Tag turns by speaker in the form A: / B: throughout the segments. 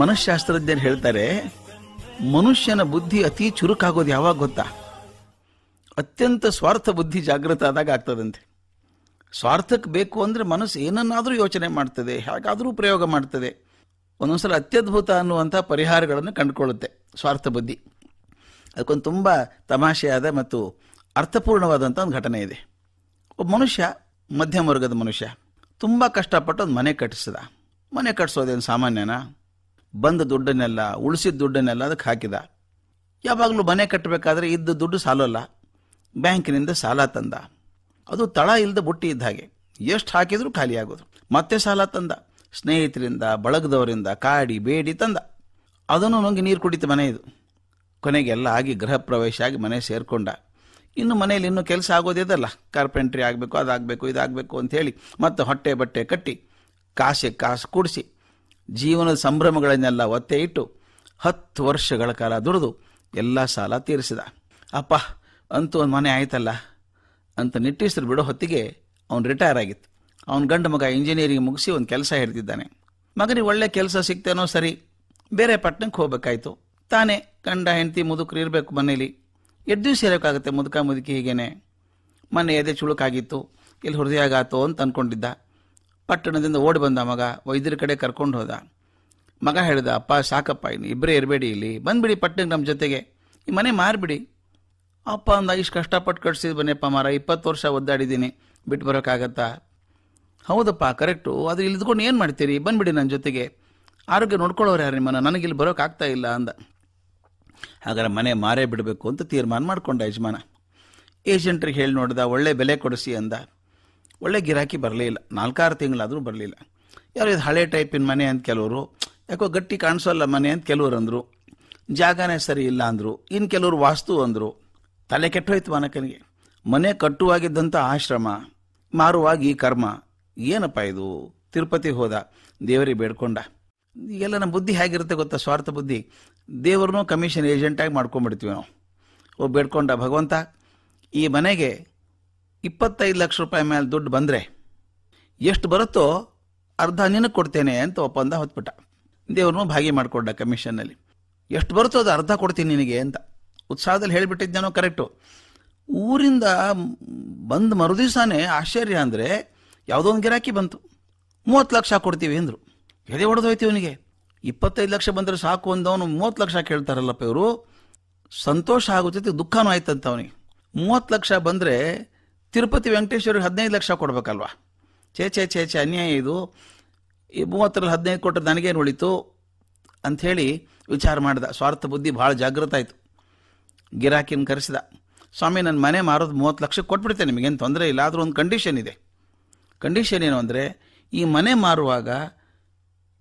A: ಮನಃಶಾಸ್ತ್ರಜ್ಞರು ಹೇಳ್ತಾರೆ ಮನುಷ್ಯನ ಬುದ್ಧಿ ಅತಿ ಚುರುಕಾಗೋದು ಯಾವಾಗ ಗೊತ್ತಾ ಅತ್ಯಂತ ಸ್ವಾರ್ಥ ಬುದ್ಧಿ ಜಾಗೃತ ಆದಾಗ ಆಗ್ತದಂತೆ ಸ್ವಾರ್ಥಕ್ಕೆ ಬೇಕು ಅಂದರೆ ಮನಸ್ಸು ಏನನ್ನಾದರೂ ಯೋಚನೆ ಮಾಡ್ತದೆ ಹೇಗಾದರೂ ಪ್ರಯೋಗ ಮಾಡ್ತದೆ ಒಂದೊಂದ್ಸಲ ಅತ್ಯದ್ಭುತ ಅನ್ನುವಂಥ ಪರಿಹಾರಗಳನ್ನು ಕಂಡುಕೊಳ್ಳುತ್ತೆ ಸ್ವಾರ್ಥ ಬುದ್ಧಿ ಅದಕ್ಕೊಂದು ತುಂಬ ತಮಾಷೆಯಾದ ಮತ್ತು ಅರ್ಥಪೂರ್ಣವಾದಂಥ ಒಂದು ಘಟನೆ ಇದೆ ಒಬ್ಬ ಮನುಷ್ಯ ಮಧ್ಯಮ ವರ್ಗದ ಮನುಷ್ಯ ತುಂಬ ಕಷ್ಟಪಟ್ಟು ಒಂದು ಮನೆ ಕಟ್ಟಿಸಿದ ಮನೆ ಕಟ್ಟಿಸೋದೇನು ಸಾಮಾನ್ಯನಾ ಬಂದ ದುಡ್ಡನ್ನೆಲ್ಲ ಉಳಿಸಿದ ದುಡ್ಡನ್ನೆಲ್ಲ ಅದಕ್ಕೆ ಹಾಕಿದ ಯಾವಾಗಲೂ ಮನೆ ಕಟ್ಟಬೇಕಾದ್ರೆ ಇದ್ದ ದುಡ್ಡು ಸಾಲಲ್ಲ ಬ್ಯಾಂಕಿನಿಂದ ಸಾಲ ತಂದ ಅದು ತಳ ಇಲ್ಲದ ಬುಟ್ಟಿ ಇದ್ದ ಹಾಗೆ ಎಷ್ಟು ಹಾಕಿದರೂ ಖಾಲಿಯಾಗೋದು ಮತ್ತೆ ಸಾಲ ತಂದ ಸ್ನೇಹಿತರಿಂದ ಬಳಗದವರಿಂದ ಕಾಡಿ ಬೇಡಿ ತಂದ ಅದನ್ನು ನನಗೆ ನೀರು ಕುಡಿತು ಮನೆ ಇದು ಕೊನೆಗೆಲ್ಲ ಆಗಿ ಗೃಹ ಪ್ರವೇಶ ಆಗಿ ಮನೆ ಸೇರಿಕೊಂಡ ಇನ್ನು ಮನೆಯಲ್ಲಿ ಇನ್ನೂ ಕೆಲಸ ಆಗೋದಿದಲ್ಲ ಕಾರ್ಪೆಂಟ್ರಿ ಆಗಬೇಕು ಅದಾಗಬೇಕು ಇದಾಗಬೇಕು ಹೇಳಿ ಮತ್ತೆ ಹೊಟ್ಟೆ ಬಟ್ಟೆ ಕಟ್ಟಿ ಕಾಸಿಗೆ ಕಾಸು ಕೂಡಿಸಿ ಜೀವನದ ಸಂಭ್ರಮಗಳನ್ನೆಲ್ಲ ಒತ್ತೆ ಇಟ್ಟು ಹತ್ತು ವರ್ಷಗಳ ಕಾಲ ದುಡಿದು ಎಲ್ಲ ಸಾಲ ತೀರಿಸಿದ ಅಪ್ಪ ಅಂತೂ ಒಂದು ಮನೆ ಆಯ್ತಲ್ಲ ಅಂತ ನಿಟ್ಟಿಸ್ರು ಬಿಡೋ ಹೊತ್ತಿಗೆ ಅವನು ರಿಟೈರ್ ಆಗಿತ್ತು ಅವನ ಗಂಡ ಮಗ ಇಂಜಿನಿಯರಿಂಗ್ ಮುಗಿಸಿ ಒಂದು ಕೆಲಸ ಹಿಡಿದಿದ್ದಾನೆ ಮಗನಿಗೆ ಒಳ್ಳೆ ಕೆಲಸ ಸಿಗ್ತೇನೋ ಸರಿ ಬೇರೆ ಪಟ್ಟಣಕ್ಕೆ ಹೋಗ್ಬೇಕಾಯ್ತು ತಾನೇ ಗಂಡ ಹೆಂಡತಿ ಮುದುಕರು ಇರಬೇಕು ಮನೇಲಿ ಎದ್ದು ದಿವಸ ಇರಬೇಕಾಗುತ್ತೆ ಮುದುಕ ಮುದುಕಿ ಹೀಗೇನೆ ಮನೆ ಎದೆ ಚುಳುಕಾಗಿತ್ತು ಇಲ್ಲಿ ಹೃದಯ ಆಗಾತೋ ಅಂತ ಅಂದ್ಕೊಂಡಿದ್ದ ಪಟ್ಟಣದಿಂದ ಓಡಿ ಬಂದ ಮಗ ವೈದ್ಯರ ಕಡೆ ಕರ್ಕೊಂಡು ಹೋದ ಮಗ ಹೇಳಿದ ಅಪ್ಪ ಸಾಕಪ್ಪ ಇನ್ನು ಇಬ್ಬರೇ ಇರಬೇಡಿ ಇಲ್ಲಿ ಬಂದುಬಿಡಿ ಪಟ್ಟಣಕ್ಕೆ ನಮ್ಮ ಜೊತೆಗೆ ಈ ಮನೆ ಮಾರಿಬಿಡಿ ಅಪ್ಪ ಅಂದ ಇಷ್ಟು ಕಷ್ಟಪಟ್ಟು ಕಟ್ಸಿದ್ ಬನ್ನಿಯಪ್ಪ ಮಾರ ಇಪ್ಪತ್ತು ವರ್ಷ ಒದ್ದಾಡಿದ್ದೀನಿ ಬಿಟ್ಟು ಬರೋಕ್ಕಾಗತ್ತಾ ಹೌದಪ್ಪ ಕರೆಕ್ಟು ಅದು ಇಳಿದುಕೊಂಡು ಏನು ಮಾಡ್ತೀರಿ ಬಂದುಬಿಡಿ ನನ್ನ ಜೊತೆಗೆ ಆರೋಗ್ಯ ನೋಡ್ಕೊಳ್ಳೋರು ಯಾರು ನಿಮ್ಮನ್ನು ನನಗಿಲ್ಲಿ ಬರೋಕ್ಕಾಗ್ತಾ ಇಲ್ಲ ಅಂದ ಹಾಗಾದ್ರೆ ಮನೆ ಮಾರೇ ಬಿಡಬೇಕು ಅಂತ ತೀರ್ಮಾನ ಮಾಡಿಕೊಂಡ ಯಜಮಾನ ಏಜೆಂಟ್ರಿಗೆ ಹೇಳಿ ನೋಡ್ದ ಒಳ್ಳೆ ಬೆಲೆ ಕೊಡಿಸಿ ಅಂದ ಒಳ್ಳೆ ಗಿರಾಕಿ ಬರಲೇ ಇಲ್ಲ ನಾಲ್ಕಾರು ತಿಂಗಳಾದರೂ ಬರಲಿಲ್ಲ ಯಾರು ಇದು ಹಳೆ ಟೈಪಿನ ಮನೆ ಅಂತ ಕೆಲವರು ಯಾಕೋ ಗಟ್ಟಿ ಕಾಣಿಸೋಲ್ಲ ಮನೆ ಅಂತ ಕೆಲವರು ಅಂದರು ಜಾಗನೇ ಸರಿ ಇಲ್ಲ ಅಂದರು ಇನ್ನು ಕೆಲವರು ವಾಸ್ತು ಅಂದರು ತಲೆ ಕೆಟ್ಟೋಯ್ತು ಮನಕನಿಗೆ ಮನೆ ಕಟ್ಟುವಾಗಿದ್ದಂಥ ಆಶ್ರಮ ಮಾರುವಾಗಿ ಕರ್ಮ ಏನಪ್ಪ ಇದು ತಿರುಪತಿ ಹೋದ ದೇವರಿಗೆ ಬೇಡ್ಕೊಂಡ ಈಗೆಲ್ಲ ನಮ್ಮ ಬುದ್ಧಿ ಹೇಗಿರುತ್ತೆ ಗೊತ್ತಾ ಸ್ವಾರ್ಥ ಬುದ್ಧಿ ದೇವ್ರನ್ನೂ ಕಮಿಷನ್ ಏಜೆಂಟಾಗಿ ಮಾಡ್ಕೊಂಬಿಡ್ತೀವಿ ನಾವು ಓ ಬೇಡ್ಕೊಂಡ ಭಗವಂತ ಈ ಮನೆಗೆ ಇಪ್ಪತ್ತೈದು ಲಕ್ಷ ರೂಪಾಯಿ ಮೇಲೆ ದುಡ್ಡು ಬಂದರೆ ಎಷ್ಟು ಬರುತ್ತೋ ಅರ್ಧ ನಿನಗೆ ಕೊಡ್ತೇನೆ ಅಂತ ಒಪ್ಪಂದ ಹೊತ್ಬಿಟ್ಟ ದೇವ್ರನ್ನೂ ಭಾಗಿ ಮಾಡಿಕೊಂಡ ಕಮಿಷನ್ನಲ್ಲಿ ಎಷ್ಟು ಬರುತ್ತೋ ಅದು ಅರ್ಧ ಕೊಡ್ತೀನಿ ನಿನಗೆ ಅಂತ ಉತ್ಸಾಹದಲ್ಲಿ ಹೇಳಿಬಿಟ್ಟಿದ್ದಾನೋ ಕರೆಕ್ಟು ಊರಿಂದ ಬಂದು ಮರುದಿವಸನೇ ಆಶ್ಚರ್ಯ ಅಂದರೆ ಯಾವುದೋ ಒಂದು ಗಿರಾಕಿ ಬಂತು ಮೂವತ್ತು ಲಕ್ಷ ಕೊಡ್ತೀವಿ ಅಂದರು ಎದೆ ಹೊಡೆದೋಯ್ತು ಅವನಿಗೆ ಇಪ್ಪತ್ತೈದು ಲಕ್ಷ ಬಂದರೆ ಸಾಕು ಅಂದವನು ಮೂವತ್ತು ಲಕ್ಷ ಕೇಳ್ತಾರಲ್ಲಪ್ಪ ಇವರು ಸಂತೋಷ ಆಗುತ್ತೆ ದುಃಖನೂ ಆಯ್ತಂತ ಅವನಿಗೆ ಮೂವತ್ತು ಲಕ್ಷ ಬಂದರೆ ತಿರುಪತಿ ವೆಂಕಟೇಶ್ವರಿಗೆ ಹದಿನೈದು ಲಕ್ಷ ಕೊಡಬೇಕಲ್ವಾ ಛೇ ಛೇ ಛೇ ಛೇ ಅನ್ಯಾಯ ಇದು ಈ ಮೂವತ್ತರಲ್ಲಿ ಹದಿನೈದು ಕೊಟ್ಟರೆ ನನಗೇನು ಉಳಿತು ಅಂಥೇಳಿ ವಿಚಾರ ಮಾಡಿದ ಸ್ವಾರ್ಥ ಬುದ್ಧಿ ಭಾಳ ಜಾಗೃತ ಆಯಿತು ಗಿರಾಕಿನ ಕರೆಸಿದ ಸ್ವಾಮಿ ನನ್ನ ಮನೆ ಮಾರೋದು ಮೂವತ್ತು ಲಕ್ಷಕ್ಕೆ ಕೊಟ್ಬಿಡ್ತೇನೆ ನಿಮಗೇನು ತೊಂದರೆ ಇಲ್ಲ ಆದರೂ ಒಂದು ಕಂಡೀಷನ್ ಇದೆ ಕಂಡೀಷನ್ ಏನು ಅಂದರೆ ಈ ಮನೆ ಮಾರುವಾಗ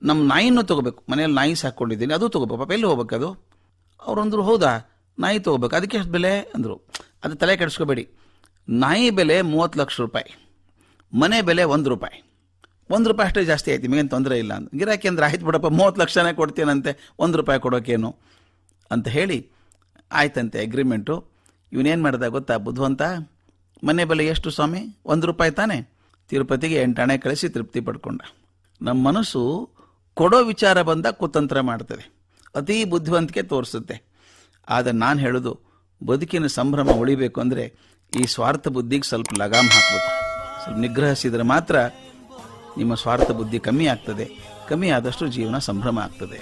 A: ನಮ್ಮ ನಾಯಿನೂ ತೊಗೋಬೇಕು ಮನೆಯಲ್ಲಿ ನಾಯಿ ಸಾಕೊಂಡಿದ್ದೀನಿ ಅದು ತೊಗೋಬೇಕು ಪಾಪ ಎಲ್ಲಿ ಹೋಗ್ಬೇಕು ಅದು ಅಂದರು ಹೌದಾ ನಾಯಿ ತೊಗೋಬೇಕು ಅದಕ್ಕೆ ಎಷ್ಟು ಬೆಲೆ ಅಂದರು ಅದು ತಲೆ ಕೆಡಿಸ್ಕೋಬೇಡಿ ನಾಯಿ ಬೆಲೆ ಮೂವತ್ತು ಲಕ್ಷ ರೂಪಾಯಿ ಮನೆ ಬೆಲೆ ಒಂದು ರೂಪಾಯಿ ಒಂದು ರೂಪಾಯಿ ಅಷ್ಟೇ ಜಾಸ್ತಿ ಆಯ್ತು ನಿಮಗೇನು ತೊಂದರೆ ಇಲ್ಲ ಅಂತ ಗಿರಾಕಿ ಅಂದ್ರೆ ಆಯ್ತು ಬಿಡಪ್ಪ ಮೂವತ್ತು ಲಕ್ಷನೇ ಕೊಡ್ತೀನಂತೆ ಒಂದು ರೂಪಾಯಿ ಕೊಡೋಕೇನು ಅಂತ ಹೇಳಿ ಆಯ್ತಂತೆ ಅಗ್ರಿಮೆಂಟು ಇವನೇನು ಮಾಡ್ದ ಗೊತ್ತಾ ಬುದ್ಧವಂತ ಮನೆ ಬೆಲೆ ಎಷ್ಟು ಸ್ವಾಮಿ ಒಂದು ರೂಪಾಯಿ ತಾನೆ ತಿರುಪತಿಗೆ ಹಣೆ ಕಳಿಸಿ ತೃಪ್ತಿ ಪಡ್ಕೊಂಡ ನಮ್ಮ ಮನಸ್ಸು ಕೊಡೋ ವಿಚಾರ ಬಂದ ಕುತಂತ್ರ ಮಾಡ್ತದೆ ಅತೀ ಬುದ್ಧಿವಂತಿಕೆ ತೋರಿಸುತ್ತೆ ಆದರೆ ನಾನು ಹೇಳೋದು ಬದುಕಿನ ಸಂಭ್ರಮ ಉಳಿಬೇಕು ಅಂದರೆ ಈ ಸ್ವಾರ್ಥ ಬುದ್ಧಿಗೆ ಸ್ವಲ್ಪ ಲಗಾಮ್ ಹಾಕ್ಬೇಕು ಸ್ವಲ್ಪ ನಿಗ್ರಹಿಸಿದ್ರೆ ಮಾತ್ರ ನಿಮ್ಮ ಸ್ವಾರ್ಥ ಬುದ್ಧಿ ಕಮ್ಮಿ ಆಗ್ತದೆ ಕಮ್ಮಿ ಆದಷ್ಟು ಜೀವನ ಸಂಭ್ರಮ ಆಗ್ತದೆ